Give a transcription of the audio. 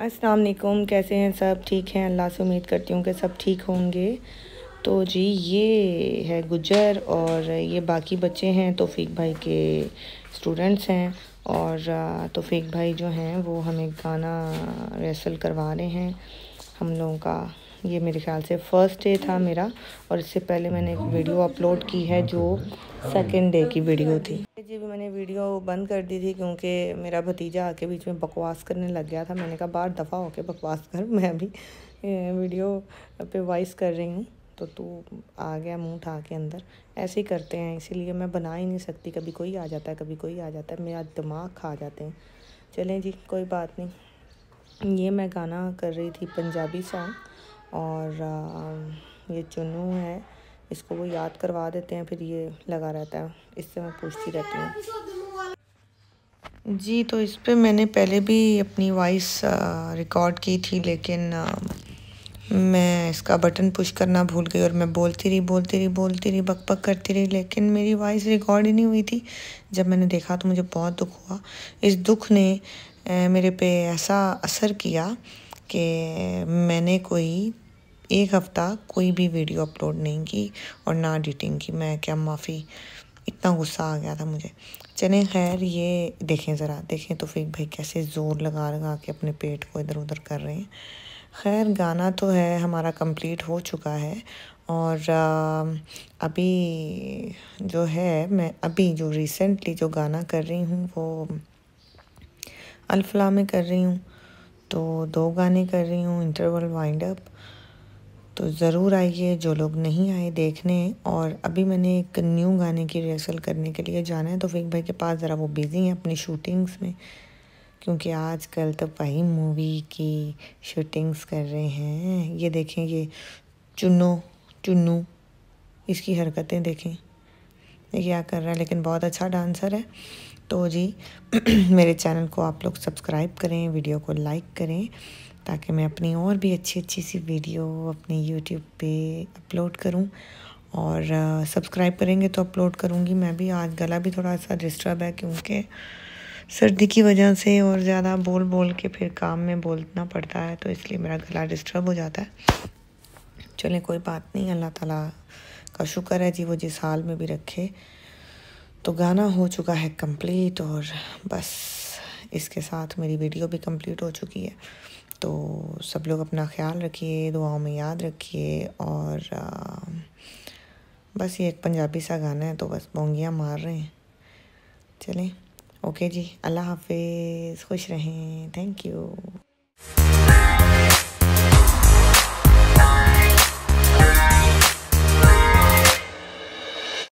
अस्सलाम वालेकुम कैसे हैं सब ठीक हैं अल्लाह से उम्मीद करती हूँ कि सब ठीक होंगे तो जी ये है गुजर और ये बाकी बच्चे हैं तोफ़ीक भाई के स्टूडेंट्स हैं और तोफ़ीक भाई जो हैं वो हमें गाना रिहर्सल करवा रहे हैं हम लोगों का ये मेरे ख्याल से फ़र्स्ट डे था मेरा और इससे पहले मैंने एक वीडियो अपलोड की है जो सेकेंड डे की वीडियो थी जी भी मैंने वीडियो बंद कर दी थी क्योंकि मेरा भतीजा आके बीच में बकवास करने लग गया था मैंने कहा बार दफ़ा होके बकवास कर मैं भी वीडियो पे वॉइस कर रही हूँ तो तू आ गया मुंह उठा के अंदर ऐसे ही करते हैं इसीलिए मैं बना ही नहीं सकती कभी कोई आ जाता है कभी कोई आ जाता है मेरा दिमाग खा जाते हैं चलें जी कोई बात नहीं ये मैं गाना कर रही थी पंजाबी सॉन्ग और ये चुनू है इसको वो याद करवा देते हैं फिर ये लगा रहता है इससे मैं पूछती रहती हूँ जी तो इस पर मैंने पहले भी अपनी वॉइस रिकॉर्ड की थी लेकिन मैं इसका बटन पुश करना भूल गई और मैं बोलती रही बोलती रही बोलती रही बक बक करती रही लेकिन मेरी वॉइस रिकॉर्ड ही नहीं हुई थी जब मैंने देखा तो मुझे बहुत दुख हुआ इस दुख ने मेरे पे ऐसा असर किया कि मैंने कोई एक हफ़्ता कोई भी वीडियो अपलोड नहीं की और ना एडिटिंग की मैं क्या माफ़ी इतना गुस्सा आ गया था मुझे चलें खैर ये देखें ज़रा देखें तो फिर भाई कैसे ज़ोर लगा लगा के अपने पेट को इधर उधर कर रहे हैं खैर गाना तो है हमारा कंप्लीट हो चुका है और अभी जो है मैं अभी जो रिसेंटली जो गाना कर रही हूँ वो अल्फला में कर रही हूँ तो दो गाने कर रही हूँ इंटरवल वाइंड अप तो ज़रूर आइए जो लोग नहीं आए देखने और अभी मैंने एक न्यू गाने की रिहर्सल करने के लिए जाना है तो फेक भाई के पास ज़रा वो बिज़ी हैं अपनी शूटिंग्स में क्योंकि आजकल तो भाई मूवी की शूटिंग्स कर रहे हैं ये देखें ये चुनो चुनू इसकी हरकतें देखें ये क्या कर रहा है लेकिन बहुत अच्छा डांसर है तो जी मेरे चैनल को आप लोग सब्सक्राइब करें वीडियो को लाइक करें ताकि मैं अपनी और भी अच्छी अच्छी सी वीडियो अपने यूट्यूब पे अपलोड करूं और सब्सक्राइब करेंगे तो अपलोड करूंगी मैं भी आज गला भी थोड़ा सा डिस्टर्ब है क्योंकि सर्दी की वजह से और ज़्यादा बोल बोल के फिर काम में बोलना पड़ता है तो इसलिए मेरा गला डिस्टर्ब हो जाता है चलें कोई बात नहीं अल्लाह ताला का शुक्र है जी वो जिस हाल में भी रखे तो गाना हो चुका है कंप्लीट और बस इसके साथ मेरी वीडियो भी कंप्लीट हो चुकी है तो सब लोग अपना ख्याल रखिए दुआओं में याद रखिए और आ, बस ये एक पंजाबी सा गाना है तो बस बोंगियाँ मार रहे हैं चलें ओके जी अल्लाह हाफिज़ खुश रहें थैंक यू